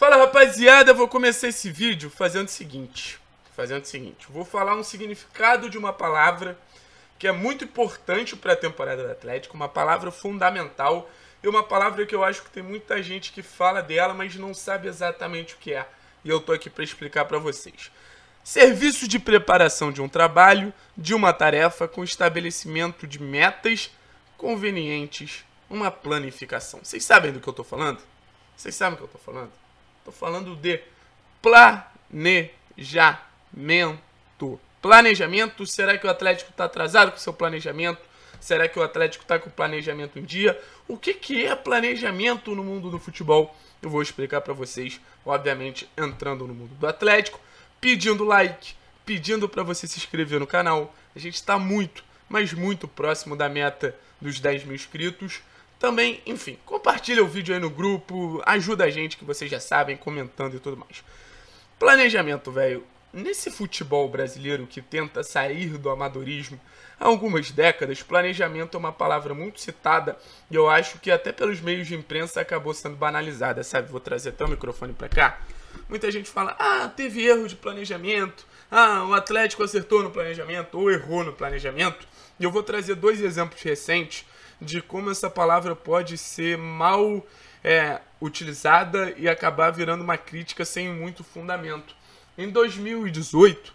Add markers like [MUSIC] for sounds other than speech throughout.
Fala rapaziada, eu vou começar esse vídeo fazendo o seguinte, fazendo o seguinte, vou falar um significado de uma palavra que é muito importante para a temporada do Atlético, uma palavra fundamental e uma palavra que eu acho que tem muita gente que fala dela, mas não sabe exatamente o que é. E eu tô aqui para explicar para vocês. Serviço de preparação de um trabalho, de uma tarefa com estabelecimento de metas convenientes, uma planificação. Vocês sabem do que eu tô falando? Vocês sabem do que eu tô falando? Estou falando de planejamento. Planejamento, será que o Atlético está atrasado com seu planejamento? Será que o Atlético está com planejamento em dia? O que, que é planejamento no mundo do futebol? Eu vou explicar para vocês, obviamente, entrando no mundo do Atlético, pedindo like, pedindo para você se inscrever no canal. A gente está muito, mas muito próximo da meta dos 10 mil inscritos. Também, enfim, compartilha o vídeo aí no grupo, ajuda a gente que vocês já sabem, comentando e tudo mais. Planejamento, velho. Nesse futebol brasileiro que tenta sair do amadorismo há algumas décadas, planejamento é uma palavra muito citada e eu acho que até pelos meios de imprensa acabou sendo banalizada, sabe? Vou trazer até o microfone para cá. Muita gente fala: "Ah, teve erro de planejamento. Ah, o Atlético acertou no planejamento ou errou no planejamento". E eu vou trazer dois exemplos recentes de como essa palavra pode ser mal é, utilizada e acabar virando uma crítica sem muito fundamento. Em 2018,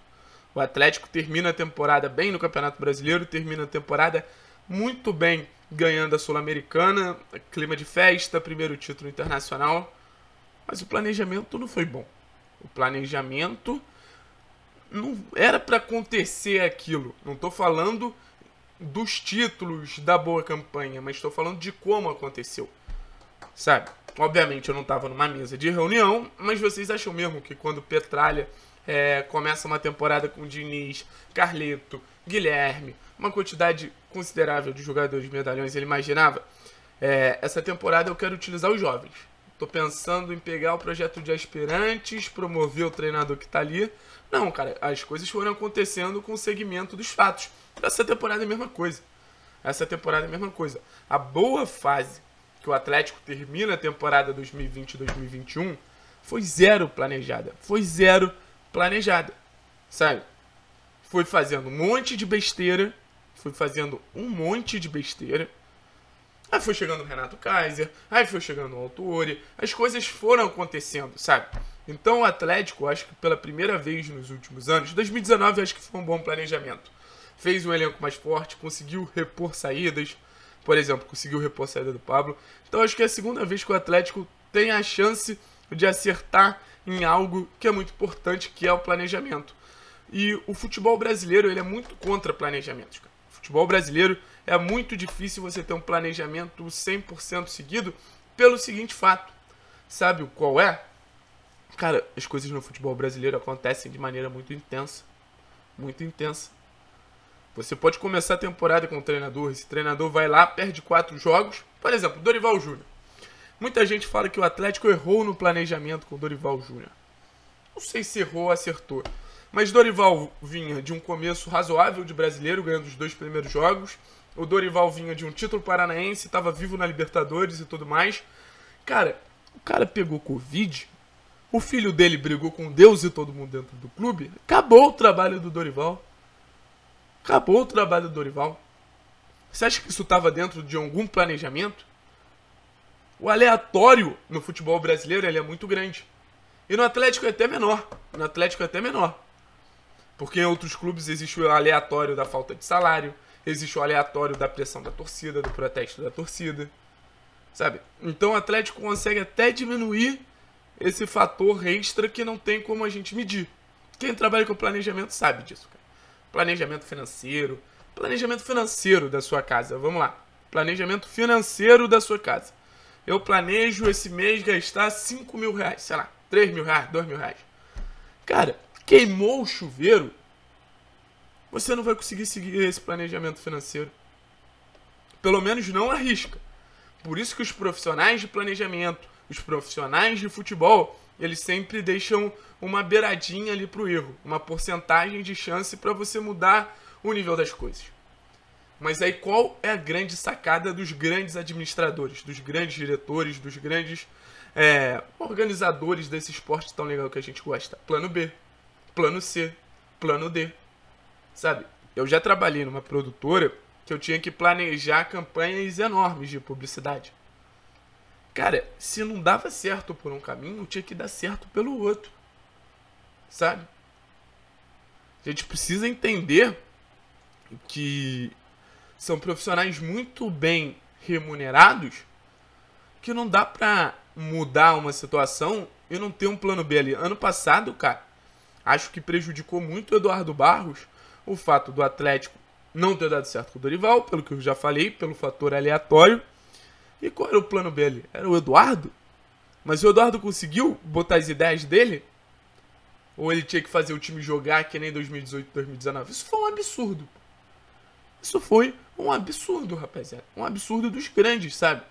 o Atlético termina a temporada bem no Campeonato Brasileiro, termina a temporada muito bem ganhando a Sul-Americana, clima de festa, primeiro título internacional. Mas o planejamento não foi bom. O planejamento não era para acontecer aquilo. Não estou falando dos títulos da boa campanha, mas estou falando de como aconteceu. Sabe? Obviamente eu não estava numa mesa de reunião, mas vocês acham mesmo que quando Petralha é, começa uma temporada com Diniz, Carleto, Guilherme, uma quantidade considerável de jogadores medalhões, ele imaginava? É, essa temporada eu quero utilizar os jovens. Tô pensando em pegar o projeto de aspirantes, promover o treinador que está ali. Não, cara, as coisas foram acontecendo com o segmento dos fatos. Essa temporada é a mesma coisa. Essa temporada é a mesma coisa. A boa fase que o Atlético termina a temporada 2020-2021 foi zero planejada. Foi zero planejada. Sabe? Foi fazendo um monte de besteira. Foi fazendo um monte de besteira. Aí foi chegando o Renato Kaiser, aí foi chegando o Autori, as coisas foram acontecendo, sabe? Então o Atlético, acho que pela primeira vez nos últimos anos, 2019 acho que foi um bom planejamento fez um elenco mais forte, conseguiu repor saídas, por exemplo, conseguiu repor a saída do Pablo. Então acho que é a segunda vez que o Atlético tem a chance de acertar em algo que é muito importante, que é o planejamento. E o futebol brasileiro ele é muito contra planejamentos. O futebol brasileiro é muito difícil você ter um planejamento 100% seguido pelo seguinte fato. Sabe qual é? Cara, as coisas no futebol brasileiro acontecem de maneira muito intensa. Muito intensa. Você pode começar a temporada com o um treinador, esse treinador vai lá, perde quatro jogos. Por exemplo, Dorival Júnior. Muita gente fala que o Atlético errou no planejamento com o Dorival Júnior. Não sei se errou ou acertou. Mas Dorival vinha de um começo razoável de brasileiro, ganhando os dois primeiros jogos. O Dorival vinha de um título paranaense, estava vivo na Libertadores e tudo mais. Cara, o cara pegou Covid, o filho dele brigou com Deus e todo mundo dentro do clube. Acabou o trabalho do Dorival. Acabou o trabalho do Dorival. Você acha que isso estava dentro de algum planejamento? O aleatório no futebol brasileiro ele é muito grande. E no Atlético é até menor. No Atlético é até menor. Porque em outros clubes existe o aleatório da falta de salário, existe o aleatório da pressão da torcida, do protesto da torcida. Sabe? Então o Atlético consegue até diminuir esse fator extra que não tem como a gente medir. Quem trabalha com planejamento sabe disso, cara planejamento financeiro. Planejamento financeiro da sua casa, vamos lá. Planejamento financeiro da sua casa. Eu planejo esse mês gastar 5 mil reais, sei lá, 3 mil reais, 2 mil reais. Cara, queimou o chuveiro, você não vai conseguir seguir esse planejamento financeiro. Pelo menos não arrisca. Por isso que os profissionais de planejamento, os profissionais de futebol, eles sempre deixam uma beiradinha ali para o erro, uma porcentagem de chance para você mudar o nível das coisas. Mas aí qual é a grande sacada dos grandes administradores, dos grandes diretores, dos grandes é, organizadores desse esporte tão legal que a gente gosta? Plano B, plano C, plano D. Sabe? Eu já trabalhei numa produtora que eu tinha que planejar campanhas enormes de publicidade. Cara, se não dava certo por um caminho, tinha que dar certo pelo outro. Sabe? A gente precisa entender que são profissionais muito bem remunerados que não dá pra mudar uma situação e não ter um plano B ali. Ano passado, cara, acho que prejudicou muito o Eduardo Barros o fato do Atlético não ter dado certo com o Dorival, pelo que eu já falei, pelo fator aleatório. E qual era o plano B ali? Era o Eduardo? Mas o Eduardo conseguiu botar as ideias dele? Ou ele tinha que fazer o time jogar que nem 2018, 2019? Isso foi um absurdo. Isso foi um absurdo, rapaziada. Um absurdo dos grandes, sabe?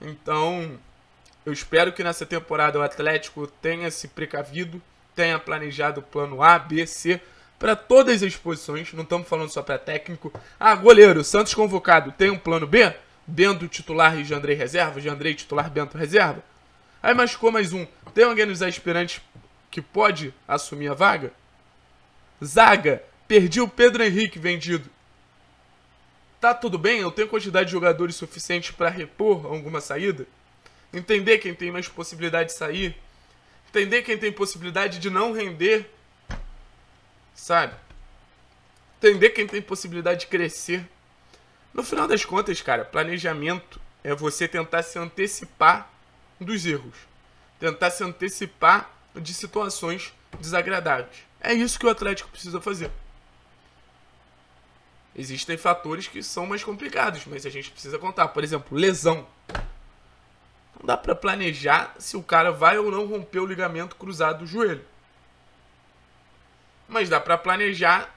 Então, eu espero que nessa temporada o Atlético tenha se precavido, tenha planejado o plano A, B, C para todas as posições. Não estamos falando só para técnico. Ah, goleiro, Santos convocado, tem um plano B? Bento titular e Jandrei reserva, Jandrei titular, Bento reserva. Aí machucou mais um. Tem alguém nos aspirantes que pode assumir a vaga? Zaga, perdi o Pedro Henrique vendido. Tá tudo bem, eu tenho quantidade de jogadores suficiente para repor alguma saída? Entender quem tem mais possibilidade de sair? Entender quem tem possibilidade de não render? Sabe? Entender quem tem possibilidade de crescer no final das contas, cara, planejamento é você tentar se antecipar dos erros, tentar se antecipar de situações desagradáveis. É isso que o Atlético precisa fazer. Existem fatores que são mais complicados, mas a gente precisa contar. Por exemplo, lesão. Não dá para planejar se o cara vai ou não romper o ligamento cruzado do joelho. Mas dá para planejar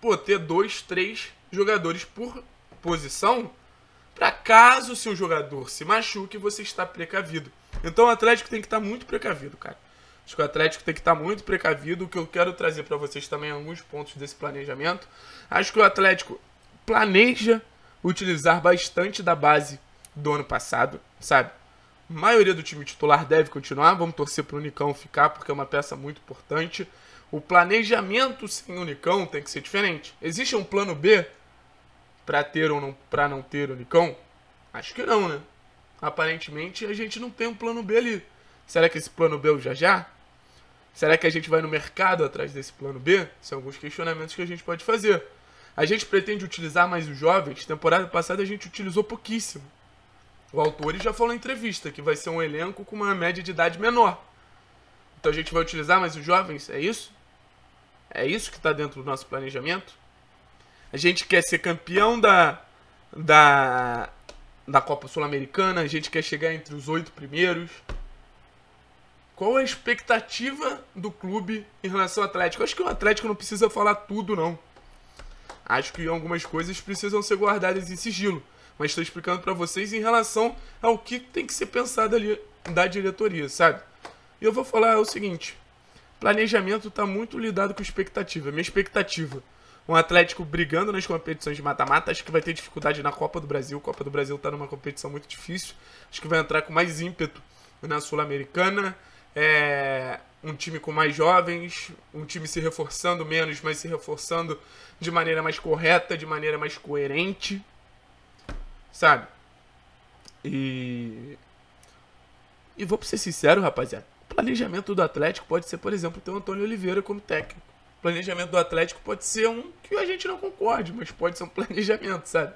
pô, ter dois, três jogadores por posição para caso seu jogador se machuque, você está precavido. Então o Atlético tem que estar tá muito precavido, cara. Acho que o Atlético tem que estar tá muito precavido. O que eu quero trazer para vocês também é alguns pontos desse planejamento. Acho que o Atlético planeja utilizar bastante da base do ano passado, sabe? A maioria do time titular deve continuar. Vamos torcer para o Unicão ficar, porque é uma peça muito importante. O planejamento sem o Unicão tem que ser diferente. Existe um plano B? para ter ou não, pra não ter o Nicão? Acho que não, né? Aparentemente a gente não tem um plano B ali. Será que esse plano B é o já já? Será que a gente vai no mercado atrás desse plano B? São alguns questionamentos que a gente pode fazer. A gente pretende utilizar mais os jovens. Temporada passada a gente utilizou pouquíssimo. O autor já falou em entrevista que vai ser um elenco com uma média de idade menor. Então a gente vai utilizar mais os jovens, é isso? É isso que está dentro do nosso planejamento? A gente quer ser campeão da, da, da Copa Sul-Americana, a gente quer chegar entre os oito primeiros. Qual a expectativa do clube em relação ao Atlético? acho que o Atlético não precisa falar tudo, não. Acho que algumas coisas precisam ser guardadas em sigilo. Mas estou explicando para vocês em relação ao que tem que ser pensado ali da diretoria, sabe? E eu vou falar o seguinte: planejamento está muito lidado com expectativa. Minha expectativa um Atlético brigando nas competições de mata-mata. Acho que vai ter dificuldade na Copa do Brasil. A Copa do Brasil está numa competição muito difícil. Acho que vai entrar com mais ímpeto na Sul-Americana. É, um time com mais jovens, um time se reforçando menos, mas se reforçando de maneira mais correta, de maneira mais coerente, sabe? E. E vou ser sincero, rapaziada. O planejamento do Atlético pode ser, por exemplo, ter o Antônio Oliveira como técnico planejamento do Atlético pode ser um que a gente não concorde, mas pode ser um [LAUGHS] planejamento, sabe?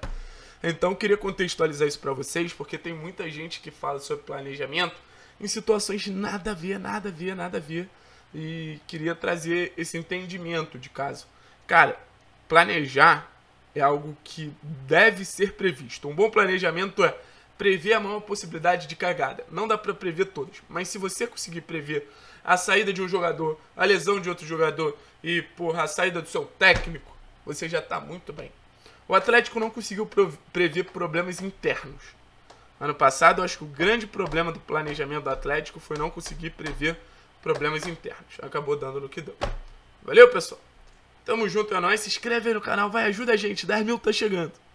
Então, queria contextualizar isso para vocês, porque tem muita gente que fala sobre planejamento em situações nada a ver, nada a ver, nada a ver. E queria trazer esse entendimento de caso. Cara, planejar é algo que deve ser previsto. Um bom planejamento é prever a maior possibilidade de cagada. Não dá para prever todos, mas se você conseguir prever a saída de um jogador, a lesão de outro jogador e, porra, a saída do seu técnico, você já está muito bem. O Atlético não conseguiu prever problemas internos. Ano passado, eu acho que o grande problema do planejamento do Atlético foi não conseguir prever problemas internos. Acabou dando no que deu. Valeu, pessoal. Tamo junto, é nóis. Se inscreve aí no canal, vai, ajuda a gente. 10 mil tá chegando.